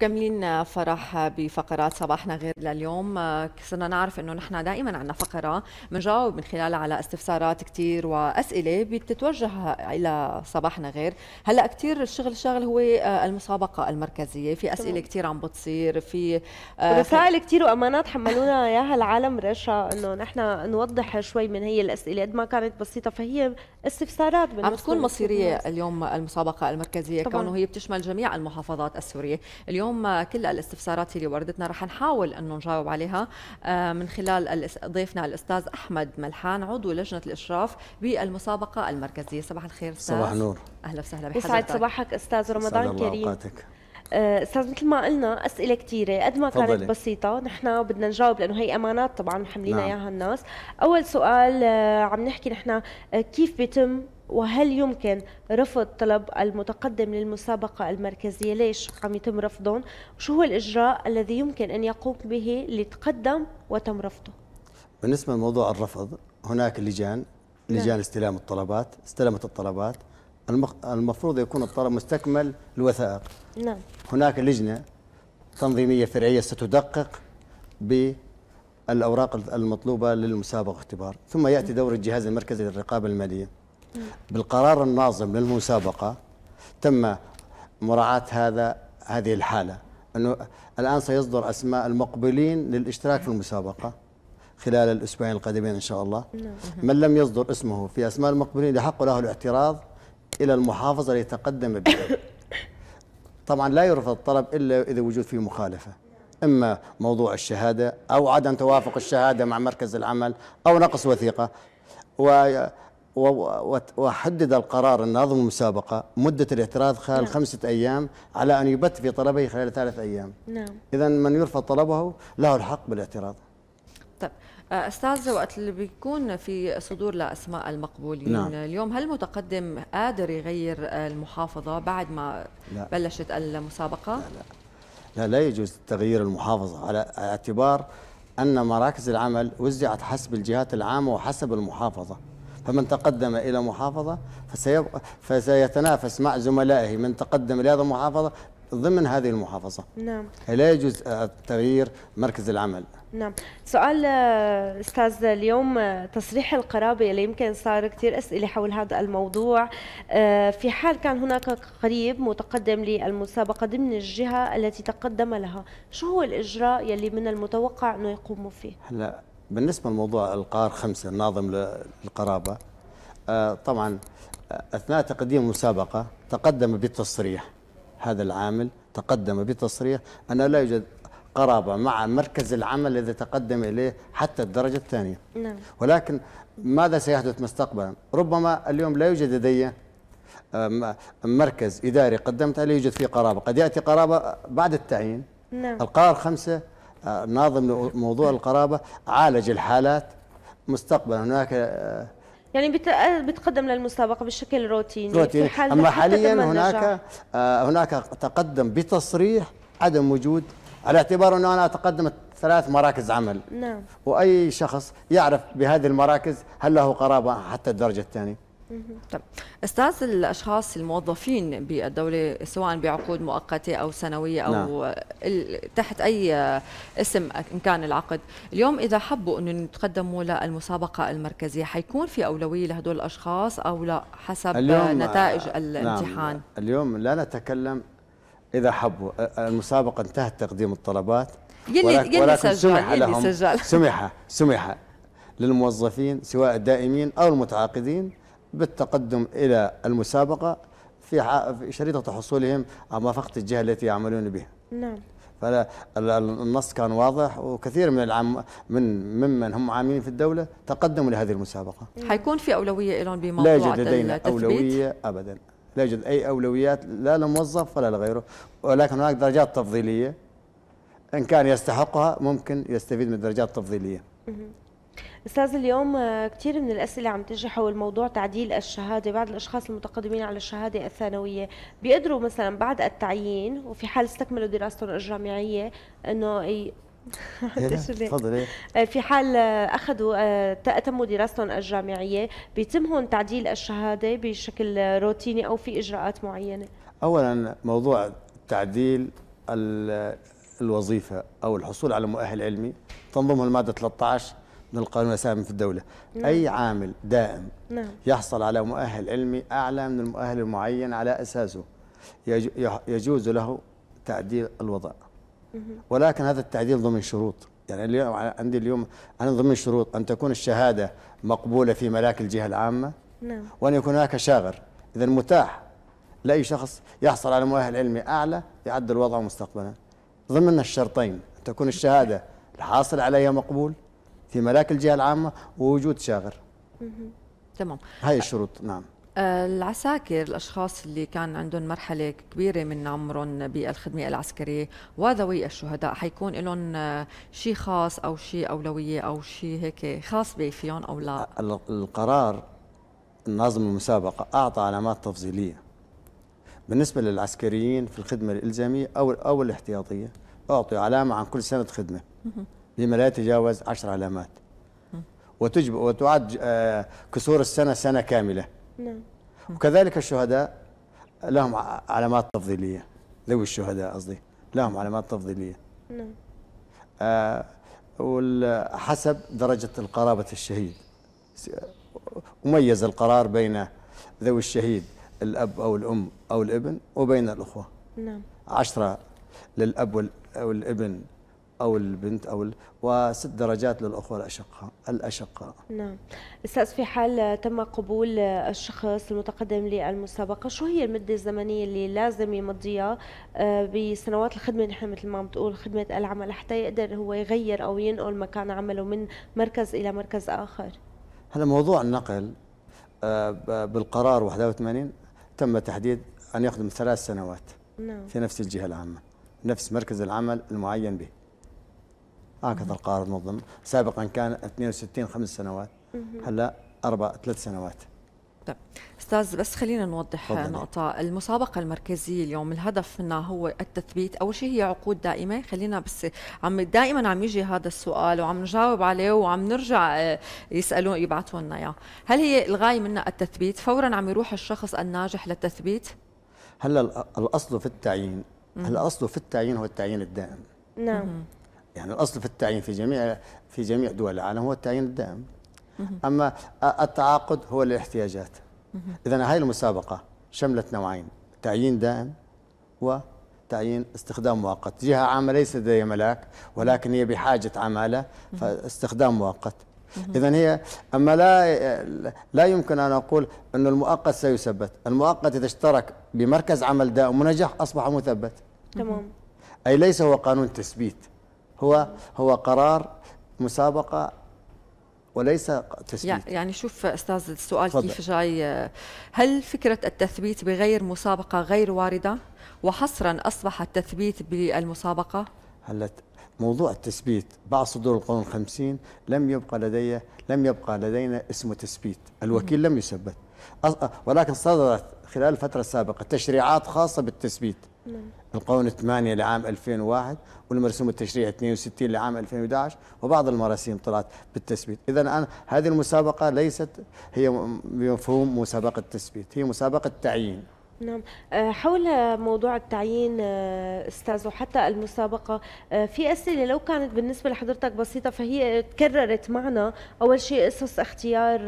مكملين فرح بفقرات صباحنا غير لليوم صرنا نعرف انه نحن دائما عندنا فقره بنجاوب من خلالها على استفسارات كثير واسئله بتتوجه الى صباحنا غير هلا كثير الشغل الشغل هو آه، المسابقه المركزيه في اسئله كثير عم بتصير في آه، رسائل كثير وامانات حملونا اياها العالم رشا انه نحن نوضح شوي من هي الاسئله قد ما كانت بسيطه فهي استفسارات عم تكون مصيريه اليوم المسابقه المركزيه كونه هي بتشمل جميع المحافظات السوريه اليوم اليوم كل الاستفسارات اللي وردتنا رح نحاول انه نجاوب عليها آه، من خلال ضيفنا الاستاذ احمد ملحان عضو لجنه الاشراف بالمسابقه المركزيه صباح الخير استاذ صباح النور اهلا وسهلا بحضرتك يسعد صباحك استاذ رمضان كريم أوقاتك. آه، استاذ مثل ما قلنا اسئله كثيره قد ما كانت بسيطه نحن بدنا نجاوب لانه هي امانات طبعا محملين نعم. اياها الناس اول سؤال آه، عم نحكي نحن كيف بيتم وهل يمكن رفض طلب المتقدم للمسابقة المركزية ليش عم يتم رفضهم وشو هو الإجراء الذي يمكن أن يقوم به لتقدم وتم رفضه بالنسبة لموضوع الرفض هناك لجان نعم. لجان نعم. استلام الطلبات استلمت الطلبات المفروض يكون الطلب مستكمل الوثائق نعم هناك لجنة تنظيمية فرعية ستدقق بالأوراق المطلوبة للمسابقة اختبار ثم يأتي نعم. دور الجهاز المركزي للرقابة المالية بالقرار الناظم للمسابقة تم مراعاة هذا هذه الحالة أنه الآن سيصدر أسماء المقبلين للاشتراك في المسابقة خلال الأسبوعين القادمين إن شاء الله نعم. من لم يصدر اسمه في أسماء المقبلين يحق له الاعتراض إلى المحافظة ليتقدم به طبعا لا يرفض الطلب إلا إذا وجود فيه مخالفة إما موضوع الشهادة أو عدم توافق الشهادة مع مركز العمل أو نقص وثيقة و وحدد القرار الناظم المسابقة مدة الاعتراض خلال نعم. خمسة أيام على أن يبت في طلبه خلال ثلاث أيام نعم. إذا من يرفض طلبه له الحق بالاعتراض طيب آه، استاذ وقت اللي بيكون في صدور لاسماء المقبولين نعم. اليوم هل متقدم قادر يغير المحافظه بعد ما لا. بلشت المسابقه لا, لا لا لا يجوز تغيير المحافظه على اعتبار ان مراكز العمل وزعت حسب الجهات العامه وحسب المحافظه فمن تقدم إلى محافظة فسيبقى فسيتنافس مع زملائه من تقدم إلى هذه المحافظة ضمن هذه المحافظة نعم لا يجوز تغيير مركز العمل نعم سؤال آه، استاذ اليوم آه، تصريح القرابه اللي يمكن صار كثير اسئله حول هذا الموضوع آه، في حال كان هناك قريب متقدم للمسابقه ضمن الجهه التي تقدم لها شو هو الاجراء يلي من المتوقع انه يقوموا فيه هلا بالنسبة لموضوع القرار خمسة الناظم للقرابة آه، طبعا آه، أثناء تقديم المسابقة تقدم بتصريح هذا العامل تقدم بتصريح أنه لا يوجد قرابة مع مركز العمل الذي تقدم إليه حتى الدرجة الثانية نعم. ولكن ماذا سيحدث مستقبلا ربما اليوم لا يوجد لدي آه، مركز إداري قدمت عليه يوجد فيه قرابة قد يأتي قرابة بعد التعيين نعم. القرار خمسة ناظم موضوع القرابة عالج الحالات مستقبلا هناك يعني بتقدم للمسابقة بشكل روتيني روتيني في حال أما حاليا هناك هناك تقدم بتصريح عدم وجود على اعتبار أنه أنا أتقدم ثلاث مراكز عمل نعم وأي شخص يعرف بهذه المراكز هل له قرابة حتى الدرجة الثانية طب استاذ الاشخاص الموظفين بالدوله سواء بعقود مؤقته او سنويه او نعم. تحت اي اسم ان كان العقد اليوم اذا حبوا انه يتقدموا للمسابقه المركزيه حيكون في اولويه لهدول الاشخاص او لا حسب نتائج آه، الامتحان نعم. اليوم لا نتكلم اذا حبوا المسابقه انتهت تقديم الطلبات يلي يلي سجل سمح يلي لهم سجل سمح سمح للموظفين سواء الدائمين او المتعاقدين بالتقدم إلى المسابقة في شريطة حصولهم على موافقة الجهة التي يعملون بها نعم فالنص كان واضح وكثير من العام من ممن هم عاملين في الدوله تقدموا لهذه المسابقه نعم. حيكون في اولويه لهم بموضوع لا يوجد لدينا التثبيت. اولويه ابدا لا يوجد اي اولويات لا لموظف ولا لغيره ولكن هناك درجات تفضيليه ان كان يستحقها ممكن يستفيد من الدرجات التفضيليه استاذ اليوم آه، كثير من الاسئله عم تجي حول موضوع تعديل الشهاده بعض الاشخاص المتقدمين على الشهاده الثانويه بيقدروا مثلا بعد التعيين وفي حال استكملوا دراستهم الجامعيه انه إيه، تفضل إيه. آه، في حال آه، اخذوا تموا دراستهم الجامعيه بيتم هون تعديل الشهاده بشكل روتيني او في اجراءات معينه اولا موضوع تعديل الوظيفه او الحصول على مؤهل علمي تنظمه الماده 13 من القانون السائد في الدولة نعم. أي عامل دائم نعم. يحصل على مؤهل علمي أعلى من المؤهل المعين على أساسه يجوز له تعديل الوضع ولكن هذا التعديل ضمن شروط يعني اليوم عندي اليوم أنا ضمن شروط أن تكون الشهادة مقبولة في ملاك الجهة العامة نعم. وأن يكون هناك شاغر إذا متاح لأي شخص يحصل على مؤهل علمي أعلى يعدل وضعه مستقبلا ضمن الشرطين أن تكون الشهادة الحاصل عليها مقبول في ملاك الجهه العامه ووجود شاغر تمام هاي الشروط نعم آه، العساكر الاشخاص اللي كان عندهم مرحله كبيره من عمرهم بالخدمه العسكريه وذوي الشهداء حيكون لهم آه، شيء خاص او شيء اولويه او شيء هيك خاص فيهم او لا القرار ناظم المسابقه اعطى علامات تفضيليه بالنسبه للعسكريين في الخدمه الالزاميه او او الاحتياطيه اعطوا علامه عن كل سنه خدمه لما لا يتجاوز 10 علامات وتجب وتعد آه، كسور السنة سنة كاملة نعم وكذلك الشهداء لهم علامات تفضيلية ذوي الشهداء قصدي لهم علامات تفضيلية نعم آه، حسب درجة القرابة الشهيد مميز القرار بين ذوي الشهيد الأب أو الأم أو الابن وبين الأخوة نعم عشرة للأب والابن أو البنت أو ال... وست درجات للأخوة الأشقاء الأشقاء نعم أستاذ في حال تم قبول الشخص المتقدم للمسابقة شو هي المدة الزمنية اللي لازم يمضيها آه، بسنوات الخدمة نحن مثل ما بتقول خدمة العمل حتى يقدر هو يغير أو ينقل مكان عمله من مركز إلى مركز آخر هذا موضوع النقل آه، بالقرار 81 تم تحديد أن يخدم ثلاث سنوات نعم. في نفس الجهة العامة نفس مركز العمل المعين به هكذا القرار نظم سابقا كان 62 خمس سنوات هلا اربع ثلاث سنوات طيب استاذ بس خلينا نوضح نقطة المسابقة المركزية اليوم الهدف منها هو التثبيت أول شيء هي عقود دائمة خلينا بس عم دائما عم يجي هذا السؤال وعم نجاوب عليه وعم نرجع آه، يسألون يبعثوا لنا إياه هل هي الغاية منها التثبيت فورا عم يروح الشخص الناجح للتثبيت هلا الأصل في التعيين هلا في التعيين هو التعيين الدائم نعم يعني الاصل في التعيين في جميع في جميع دول العالم هو التعيين الدائم اما التعاقد هو للاحتياجات اذا هاي المسابقه شملت نوعين تعيين دائم وتعيين استخدام مؤقت جهه عامه ليس لديها ملاك ولكن هي بحاجه عماله فاستخدام مؤقت اذا هي اما لا لا يمكن ان اقول انه المؤقت سيثبت المؤقت اذا اشترك بمركز عمل دائم ونجح اصبح مثبت تمام اي ليس هو قانون تثبيت هو هو قرار مسابقه وليس تثبيت يعني شوف استاذ السؤال فضل. كيف جاي هل فكره التثبيت بغير مسابقه غير وارده وحصرا اصبح التثبيت بالمسابقه هلا موضوع التثبيت بعد صدور القانون 50 لم يبقى لدي لم يبقى لدينا اسم تثبيت الوكيل لم يثبت ولكن صدرت خلال الفتره السابقه تشريعات خاصه بالتثبيت القانون 8 لعام 2001 والمرسوم التشريعي 62 لعام 2011 وبعض المراسيم طلعت بالتثبيت إذا الان هذه المسابقة ليست هي بمفهوم مسابقة تثبيت هي مسابقة تعيين نعم آه، حول موضوع التعيين آه، استاذ وحتى المسابقه آه، في اسئله لو كانت بالنسبه لحضرتك بسيطه فهي تكررت معنا اول شيء قصص اختيار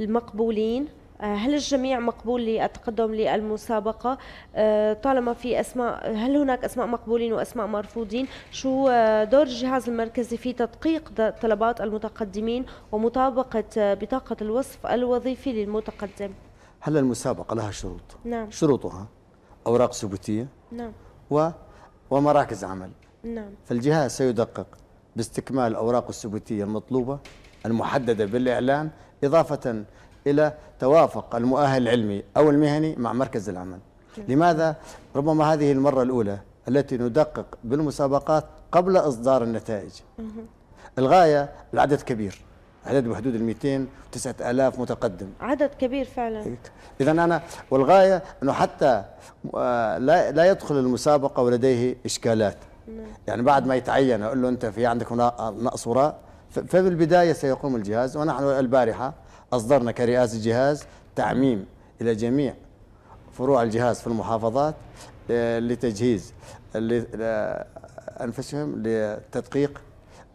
المقبولين آه، هل الجميع مقبول للتقدم للمسابقة آه، طالما في أسماء هل هناك أسماء مقبولين وأسماء مرفوضين شو آه، دور الجهاز المركزي في تدقيق طلبات المتقدمين ومطابقة بطاقة الوصف الوظيفي للمتقدم هل المسابقة لها شروط نعم شروطها أوراق ثبوتية نعم و ومراكز عمل نعم فالجهاز سيدقق باستكمال الأوراق الثبوتية المطلوبة المحددة بالإعلان إضافة إلى توافق المؤهل العلمي أو المهني مع مركز العمل لماذا؟ ربما هذه المرة الأولى التي ندقق بالمسابقات قبل إصدار النتائج الغاية العدد كبير عدد بحدود ال 200 9000 متقدم عدد كبير فعلا اذا انا والغايه انه حتى آه، لا لا يدخل المسابقه ولديه اشكالات نعم. يعني بعد ما يتعين اقول له انت في عندك نقص وراء فبالبدايه سيقوم الجهاز ونحن البارحه أصدرنا كرئاسة جهاز تعميم إلى جميع فروع الجهاز في المحافظات آه، لتجهيز أنفسهم للتدقيق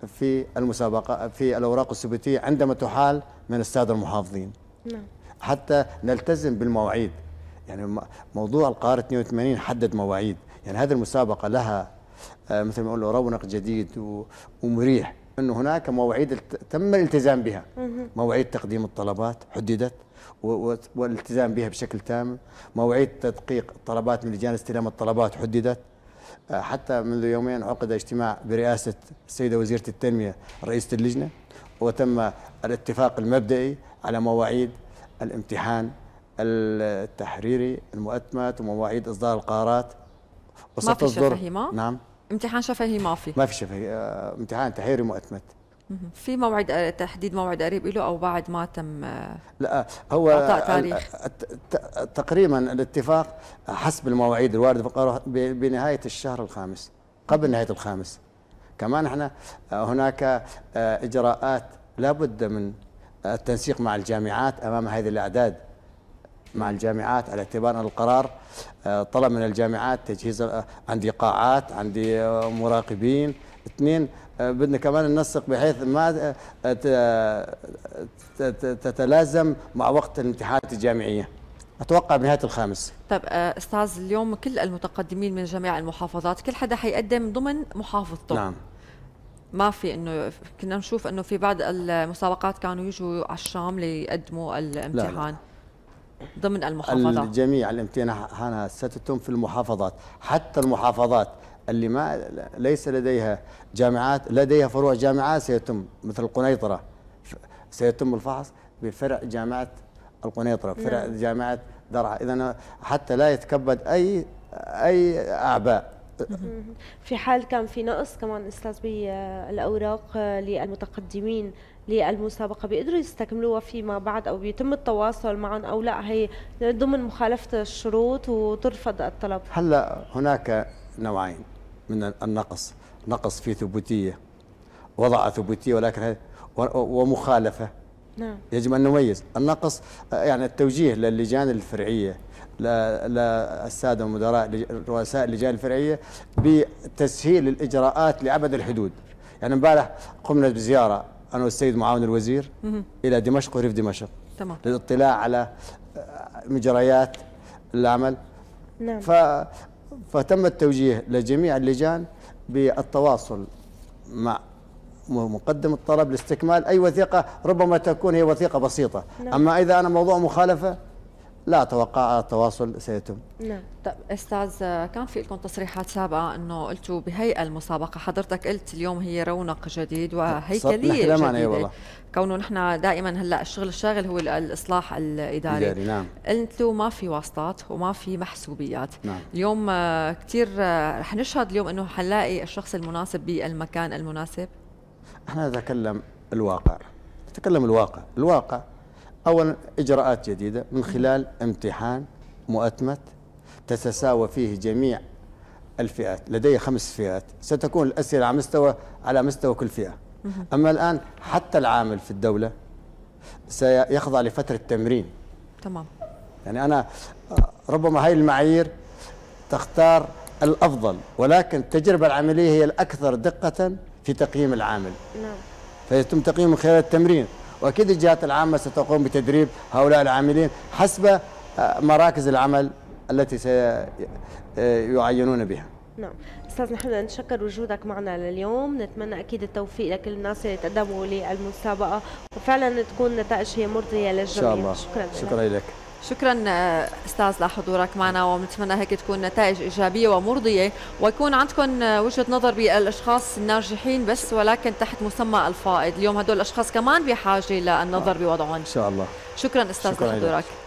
في المسابقة في الأوراق الثبوتية عندما تحال من السادة المحافظين نعم. حتى نلتزم بالمواعيد يعني موضوع القارة 82 حدد مواعيد يعني هذه المسابقة لها آه، مثل ما نقول رونق جديد ومريح انه هناك مواعيد تم الالتزام بها مواعيد تقديم الطلبات حددت والالتزام بها بشكل تام مواعيد تدقيق الطلبات من لجان استلام الطلبات حددت آه، حتى منذ يومين عقد اجتماع برئاسة السيدة وزيرة التنمية رئيسة اللجنة وتم الاتفاق المبدئي على مواعيد الامتحان التحريري المؤتمت ومواعيد إصدار القرارات ما في ما؟ نعم امتحان شفهي ما في ما في شفهي آه، امتحان تحريري مؤتمت في موعد آه، تحديد موعد قريب له او بعد ما تم آه، لا هو تقريبا الاتفاق حسب المواعيد الوارده بنهايه الشهر الخامس قبل نهايه الخامس كمان احنا هناك اجراءات لابد من التنسيق مع الجامعات امام هذه الاعداد مع الجامعات على اعتبار أن القرار آه، طلب من الجامعات تجهيز آه، عندي قاعات عندي آه، مراقبين اثنين بدنا كمان ننسق بحيث ما تتلازم مع وقت الامتحانات الجامعيه اتوقع بنهايه الخامس طب استاذ اليوم كل المتقدمين من جميع المحافظات كل حدا حيقدم ضمن محافظته نعم ما في انه كنا نشوف انه في بعض المسابقات كانوا يجوا على الشام ليقدموا الامتحان لا لا. ضمن المحافظة الجميع الامتحانات ستتم في المحافظات حتى المحافظات اللي ما ليس لديها جامعات لديها فروع جامعات سيتم مثل القنيطرة سيتم الفحص بفرع جامعة القنيطرة فرع نعم. جامعة درعا إذا حتى لا يتكبد أي أي أعباء في حال كان في نقص كمان استاذ بالاوراق آه، آه، للمتقدمين للمسابقه بيقدروا يستكملوها فيما بعد او بيتم التواصل معهم او لا هي ضمن مخالفه الشروط وترفض الطلب هلا هناك نوعين من النقص نقص في ثبوتيه وضع ثبوتيه ولكن ومخالفه نعم يجب ان نميز النقص يعني التوجيه للجان الفرعيه للساده المدراء رؤساء اللجان الفرعيه بتسهيل الاجراءات لعبد الحدود يعني امبارح قمنا بزياره انا والسيد معاون الوزير الى دمشق وريف دمشق تمام للاطلاع على آه، مجريات العمل نعم ف فتم التوجيه لجميع اللجان بالتواصل مع مقدم الطلب لاستكمال اي وثيقه ربما تكون هي وثيقه بسيطه نعم. اما اذا انا موضوع مخالفه لا اتوقع التواصل سيتم نعم طب استاذ كان في لكم تصريحات سابقه انه قلتوا بهي المسابقه حضرتك قلت اليوم هي رونق جديد وهيكليه جديده أيوة كونه نحن دائما هلا الشغل الشاغل هو الاصلاح الاداري إداري نعم قلتوا ما في واسطات وما في محسوبيات نعم. اليوم آه، كثير آه، رح نشهد اليوم انه حنلاقي الشخص المناسب بالمكان المناسب احنا نتكلم الواقع نتكلم الواقع الواقع أولا إجراءات جديدة من خلال امتحان مؤتمت تتساوى فيه جميع الفئات لدي خمس فئات ستكون الأسئلة على مستوى على مستوى كل فئة أما الآن حتى العامل في الدولة سيخضع لفترة تمرين تمام يعني أنا ربما هاي المعايير تختار الأفضل ولكن التجربة العملية هي الأكثر دقة في تقييم العامل نعم فيتم تقييمه خلال التمرين واكيد الجهات العامه ستقوم بتدريب هؤلاء العاملين حسب آه، مراكز العمل التي سيعينون بها نعم استاذ نحن نتشكر وجودك معنا لليوم نتمنى اكيد التوفيق لكل الناس اللي تقدموا للمسابقه وفعلا تكون نتائج هي مرضيه للجميع شاء شكرا شكرا لك, لك. شكرا آه، استاذ لحضورك معنا ونتمنى هيك تكون نتائج ايجابيه ومرضيه ويكون عندكم آه، وجهه نظر بالاشخاص الناجحين بس ولكن تحت مسمى الفائض اليوم هدول الاشخاص كمان بحاجه للنظر آه. بوضعهم ان شاء الله شكرا استاذ شكرا لحضورك إليك.